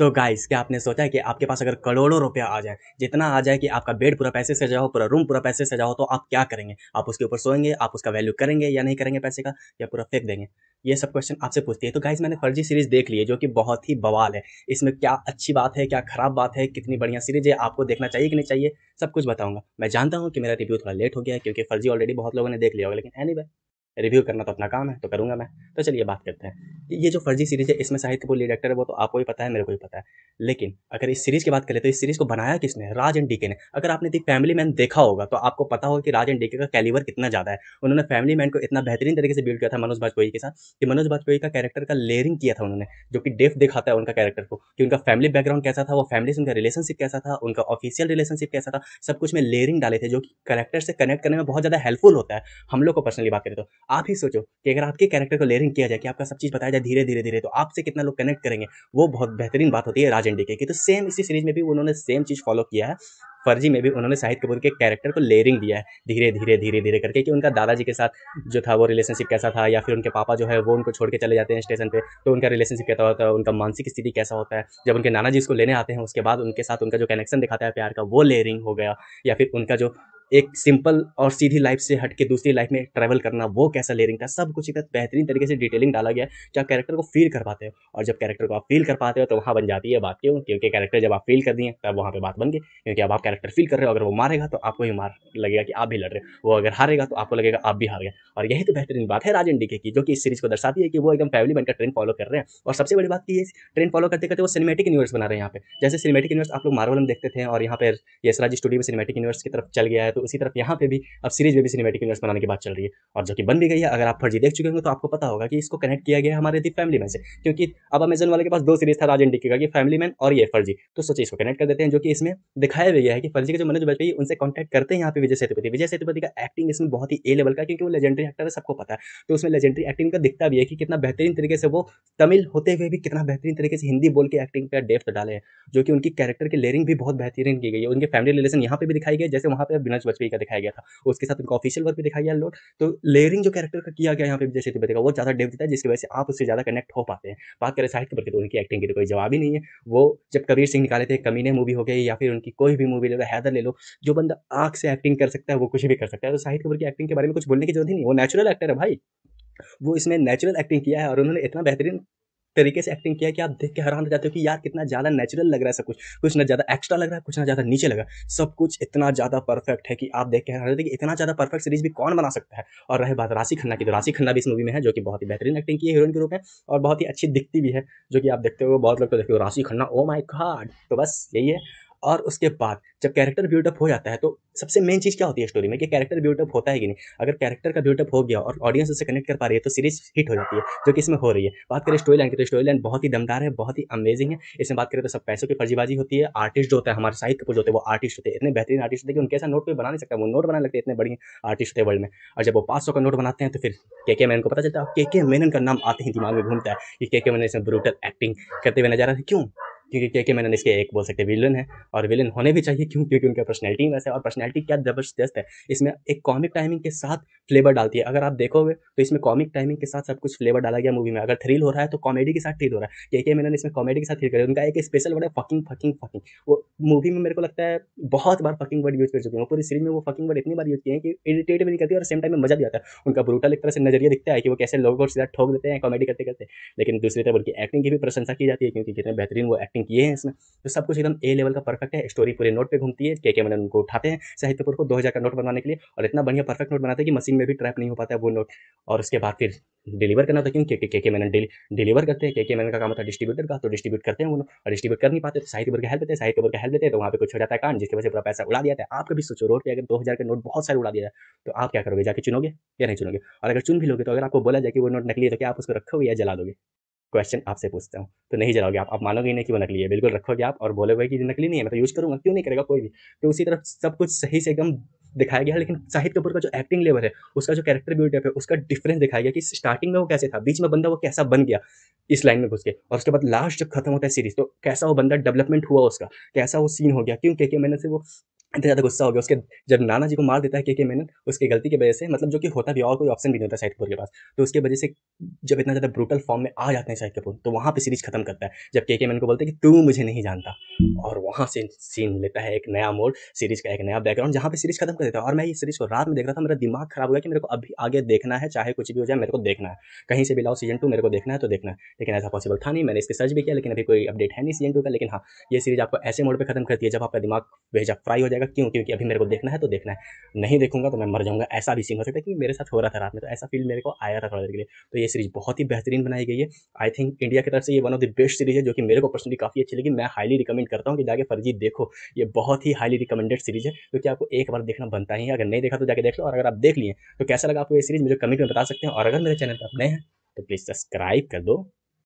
तो गाइस क्या आपने सोचा है कि आपके पास अगर करोड़ों रुपया आ जाए जितना आ जाए कि आपका बेड पूरा पैसे से जाओ पूरा रूम पूरा पैसे से जाओ तो आप क्या करेंगे आप उसके ऊपर सोएंगे आप उसका वैल्यू करेंगे या नहीं करेंगे पैसे का या पूरा फेंक देंगे ये सब क्वेश्चन आपसे पूछती है तो गाइस मैंने फर्जी सीरीज देख ली है जो कि बहुत ही बवाल है इसमें क्या अच्छी बात है क्या खराब बात है कितनी बढ़िया सीरीज है आपको देखना चाहिए कि नहीं चाहिए सब कुछ बताऊंगा मैं जानता हूँ कि मेरा रिव्यू थोड़ा लेट हो गया क्योंकि फर्जी ऑलरेडी बहुत लोगों ने देख लिया होगा लेकिन एनी anyway, रिव्यू करना तो अपना काम है तो करूँगा मैं तो चलिए बात करते हैं ये जो फर्जी सीरीज़ है इसमें साहित्य कपूर लीड एक्टर है वो तो आपको भी पता है मेरे को भी पता है लेकिन अगर इस सीरीज़ की बात करें तो इस सीरीज़ को बनाया किसने राज एंड डीके ने अगर आपने दी फैमिली मैन देखा होगा तो आपको पता होगा कि राज एंड डीके का कैलिवर कितना ज़्यादा है उन्होंने फैमिली मैन को इतना बेहतरीन तरीके से बिल्ड किया था मनोज बाजपेयी के साथ कि मनोज बाजपेयी का कैरेक्टर का लेयरिंग किया था उन्होंने जो कि डेफ दिखाता है उनका कैरेक्टर को कि उनका फैमिली बैकग्राउंड कैसा था वो फैमिली से उनका रिलेशनशिप कैसा था उनका ऑफिशियल रिलेशनशिप कैसा था सब कुछ में लेयरिंग डाले थे जो कि कैरेक्टर से कनेक्ट करने में बहुत ज़्यादा हेल्पफुल होता है हम लोग को पर्सनली बात करें तो आप ही सोचो कि अगर आपके कैरेक्टर को लेयरिंग किया जाए कि आपका सब चीज़ बताया जाए धीरे धीरे धीरे तो आपसे कितना लोग कनेक्ट करेंगे वो बहुत बेहतरीन बात होती है राज के की तो सेम इसी सीरीज में भी उन्होंने सेम चीज़ फॉलो किया है फर्जी में भी उन्होंने शाहिद कपूर के कैरेक्टर को लेयरिंग दिया है धीरे धीरे धीरे धीरे करके कि उनका दादाजी के साथ जो था वो रिलेशनशिप कैसा था या फिर उनके पापा जो है वो उनको छोड़ के चले जाते हैं स्टेशन पे तो उनका रिलेशनशिप कैसा होता है उनका मानसिक स्थिति कैसा होता है जब उनके नाना जी उसको लेने आते हैं उसके बाद उनके साथ उनका जो कनेक्शन दिखाता है प्यार का वो लेयरिंग हो गया या फिर उनका जो एक सिंपल और सीधी लाइफ से हट के दूसरी लाइफ में ट्रैवल करना वो कैसा लेयरिंग था सब कुछ एकदम बेहतरीन तरीके से डिटेलिंग डाला गया है जो आप कैरेक्टर को फील कर पाते हो और जब कैरेक्टर को आप फील कर पाते हो तो वहाँ बन जाती है बात क्यों क्योंकि कैरेक्टर जब आप फील कर दिए तब वहाँ पर बात बन गई क्योंकि अब आप कैरेक्टर फील कर रहे हो अगर वो मारेगा तो आपको ही मार लगेगा कि आप भी लड़ रहे हो वो अगर हारेगा तो आपको लगेगा आप भी हार गए और यही तो बेहतरीन बात है राजन डीके की जो कि इस सीरीज को दर्शाती है कि वो एकदम फैमिली बनकर ट्रेंड फॉलो कर रहे हैं और सबसे बड़ी बात की ट्रेंड फॉलो करते करते वो सिनेमेटिक यूनिवर्स बना रहे हैं यहाँ पे जैसे सिनेमेटिक यूनिवर्स आप लोग मार्वल में देखते थे और यहाँ पर यशराज स्टूडियो में सिनेमेटिक यूनिवर्स की तरफ चल गया है तो तो उसी तरफ यहाँ पे भी अब सीरीज में भी सिनेमेटिक यूनिवर्स बनाने की बात चल रही है और जो कि बन भी गई है अगर आप फर्जी देख चुके होंगे तो आपको पता होगा कि इसको कनेक्ट किया गया है हमारे दी फैमिली मैन से क्योंकि अब अमेजन वाले के पास दो सीरीज था राज डिक्की का कि फैमिली मैन और ये फर्जी तो सोचिए इसको कनेक्ट कर देते हैं जो कि इसमें दिखाया गया है कि फर्जी के जो मनोज वाजपेयी उनसे कॉन्टैक्ट करते हैं यहाँ पे विजय सेतुपति विजय सेतुपति का एक्टिंग इसमें बहुत ही ए लेवल का क्योंकि वो लेजेंडरी एक्टर है सबको पता है तो उसमें लेजेंडरी एक्टिंग का दिखता भी है कि कितना बेहतरीन तरीके से वो तमिल होते हुए भी कितना बेहतरीन तरीके से हिंदी बोल के एक्टिंग पर डेफ्थ डाले हैं जो कि उनकी कैरेक्टर की लेयरिंग भी बहुत बेहतरीन की गई है उनके फैमिली रिलेशन यहाँ पे भी दिखाई गई जैसे वहाँ पे विनोज वाजपेयी का दिखाया गया था उसके साथ उनका ऑफिशियल वर्क भी दिखाया गया लोड तो लेयरिंग जो कैरेक्टर का किया गया यहाँ पे जैसे सेतुपति का वो ज़्यादा डेप देता है जिसकी वजह से आप उससे ज़्यादा कनेक्ट हो पाते हैं बात करें साहित्य पर तो उनकी एक्टिंग की तो कोई जवाब ही नहीं है वो जब कबीर सिंह निकाले थे कमीने मूवी हो गई या फिर उनकी कोई भी मूवी ले लो हैदर ले लो जो बंदा आंख से एक्टिंग कर सकता है वो कुछ भी कर सकता है तो साहित्य कपूर की एक्टिंग के बारे में कुछ बोलने की जरूरत ही नहीं वो नेचुरल एक्टर है भाई वो इसमें नेचुरल एक्टिंग किया है और उन्होंने इतना बेहतरीन तरीके से एक्टिंग किया कि आप देख के हैरान हो जाते हो कि यार कितना ज़्यादा नेचुरल लग रहा है सब कुछ कुछ ना ज़्यादा एक्स्ट्रा लग रहा है कुछ ना ज़्यादा नीचे लगा सब कुछ इतना ज़्यादा परफेक्ट है कि आप देख के हैरान होते कि इतना ज़्यादा परफेक्ट सीरीज भी कौन बना सकता है और रहे बात राशि खन्ना की तो राशि खन्ना भी इस मूवी में है जो कि बहुत ही बेहतरीन एक्टिंग की है हीरोइन के रूप में और बहुत ही अच्छी दिखती भी है जो कि आप देखते हो बहुत लोग तो देखते हो राशि खन्ना ओ माई गॉड तो बस यही है और उसके बाद जब कैरेक्टर बिल्डअप हो जाता है तो सबसे मेन चीज़ क्या होती है स्टोरी में कि कैरेक्टर बिल्डअप होता है कि नहीं अगर कैरेक्टर का बिल्डअप हो गया और ऑडियंस उससे कनेक्ट कर पा रही है तो सीरीज हिट हो जाती है जो कि इसमें हो रही है बात करें स्टोरी लाइन की तो स्टोरी लाइन बहुत ही दमदार है बहुत ही अमेजिंग है इसमें बात करें तो सब पैसों की फर्जीबाजी होती है आर्टिस्ट जो होता है हमारे साहित्य कपूर जो होते हैं वो आर्टिस्ट होते हैं इतने बेहतरीन आर्टिस्ट होते हैं कि उनके ऐसा नोट पर बना नहीं सकता वो नोट बनाने लगते इतने बड़ी आर्टिस्ट होते वर्ल्ड में और जब वो पाँच सौ का नोट बनाते हैं तो फिर के के मैन को पता चलता है के के मैनन का नाम आते ही दिमाग में घूमता है कि के के मैन इसमें ब्रूटल एक्टिंग करते हुए नजर आ रहा है क्यों क्योंकि के के मैनन इसके एक बोल सकते हैं विलन है और विलन होने भी चाहिए क्यों क्योंकि उनका पर्सनैलिटी वैसे और पर्सनैलिटी क्या जबरदस्त है इसमें एक कॉमिक टाइमिंग के साथ फ्लेवर डालती है अगर आप देखोगे तो इसमें कॉमिक टाइमिंग के साथ सब कुछ फ्लेवर डाला गया मूवी में अगर थ्रिल हो रहा है तो कॉमेडी के साथ थ्रिल हो रहा है के के मैनन इसमें कॉमेडी के साथ थ्रिल कर उनका एक स्पेशल वर्ड है फकिंग फकिंग फकिंग वो मूवी में मेरे को लगता है बहुत बार फकिंग वर्ड यूज़ कर चुके हैं पूरी सीरीज में वो फकिंग वर्ड इतनी बार यूज़ किए हैं कि इरिटेट भी नहीं करती और सेम टाइम में मजा भी आता है उनका ब्रूटल एक तरह से नजरिया दिखता है कि वो कैसे लोगों को सीधा ठोक देते हैं कॉमेडी करते करते लेकिन दूसरी तरफ उनकी एक्टिंग की भी प्रशंसा की जाती है क्योंकि कितने बेहतरीन वो एक्टिंग एक्टिंग किए हैं इसमें तो सब कुछ एकदम ए लेवल का परफेक्ट है स्टोरी पूरे नोट पे घूमती है के के मैंने उनको उठाते हैं साहित्यपुर को दो हज़ार का नोट बनाने के लिए और इतना बढ़िया परफेक्ट नोट बनाते हैं कि मशीन में भी ट्रैप नहीं हो पाता है वो नोट और उसके बाद फिर डिलीवर करना था क्योंकि के के मैंने डिलीवर करते हैं के के मैंने का काम होता है डिस्ट्रीब्यूटर का तो डिस्ट्रीब्यूट करते हैं वो और डिस्ट्रीब्यूट कर नहीं पाते तो साहित्यपुर का हेल्प देते हैं साहित्यपुर का हेल्प देते हैं तो वहाँ पे कुछ हो जाता है कांड जिसकी वजह से पूरा पैसा उड़ा दिया था है आपका भी सोचो रोड पर अगर दो का नोट बहुत सारे उड़ा दिया जाए तो आप क्या करोगे जाके चुनोगे या नहीं चुनोगे और अगर चुन भी लोगे तो अगर आपको बोला जाए कि वो नोट नकली तो क्या आप उसको रखोगे या जला दोगे क्वेश्चन आपसे पूछता हूँ तो नहीं जलाओगे आप आप मानोगे नहीं कि वो नकली है बिल्कुल रखोगे आप और बोलोगे कि नकली नहीं है मैं तो यूज़ करूँगा क्यों नहीं करेगा कोई भी तो उसी तरफ सब कुछ सही से एकदम दिखाया गया लेकिन शाहिद कपूर का जो एक्टिंग लेवल है उसका जो कैरेक्टर ब्यूटी है उसका डिफरेंस दिखाया गया कि स्टार्टिंग में वो कैसे था बीच में बंदा वो कैसा बन गया इस लाइन में घुस के और उसके बाद लास्ट जब खत्म होता है सीरीज तो कैसा वो बंदा डेवलपमेंट हुआ उसका कैसा वो सीन हो गया क्यों के मैंने से वो इतना ज़्यादा गुस्सा हो गया उसके जब नाना जी को मार देता है के के मैंने उसकी गलती की वजह से मतलब जो कि होता भी और कोई ऑप्शन भी नहीं होता शाहिद कपूर के पास तो उसके वजह से जब इतना ज़्यादा ब्रूटल फॉर्म में आ जाते हैं शाहिद कपूर तो वहाँ पर सीरीज खत्म करता है जब के के मैन को बोलते हैं कि तू मुझे नहीं जानता और वहाँ से सीन लेता है एक नया मोड सीरीज का एक नया बैकग्राउंड जहाँ पे सीरीज खत्म कर देता है और मैं ये सीरीज को रात में देख रहा था मेरा दिमाग खराब हुआ कि मेरे को अभी आगे देखना है चाहे कुछ भी हो जाए मेरे को देखना है कहीं से भी लाओ सीजन टू मेरे को देखना है तो देखना है लेकिन ऐसा पॉसिबल था नहीं मैंने इसके सर्च भी किया लेकिन अभी कोई अपडेट है नहीं सीजन टू का लेकिन हाँ ये सीरीज आपको ऐसे मोड पर खत्म करती है जब आपका दिमाग भेजा फ्राई हो जाएगा क्यों क्योंकि अभी मेरे को देखना है तो देखना है नहीं देखूंगा तो मैं मर जाऊंगा ऐसा भी सीन हो सकता है कि मेरे साथ हो रहा था रात में तो ऐसा फील मेरे को आया था थोड़ा देर के लिए तो ये सीरीज बहुत ही बेहतरीन बनाई गई है आई थिंक इंडिया की तरफ से ये one of the best series है जो कि मेरे को पर्सनली काफ़ी अच्छी लगी मैं हाईली रिकमेंड करता हूँ हूँ कि जाके फर्जी देखो ये बहुत ही हाईली रिकमेंडेड सीरीज़ है क्योंकि तो आपको एक बार देखना बनता ही है अगर नहीं देखा तो जाके देख लो और अगर आप देख लिए तो कैसा लगा आपको ये सीरीज़ मुझे कमेंट में बता सकते हैं और अगर मेरे चैनल पर आप नए हैं तो प्लीज़ सब्सक्राइब कर दो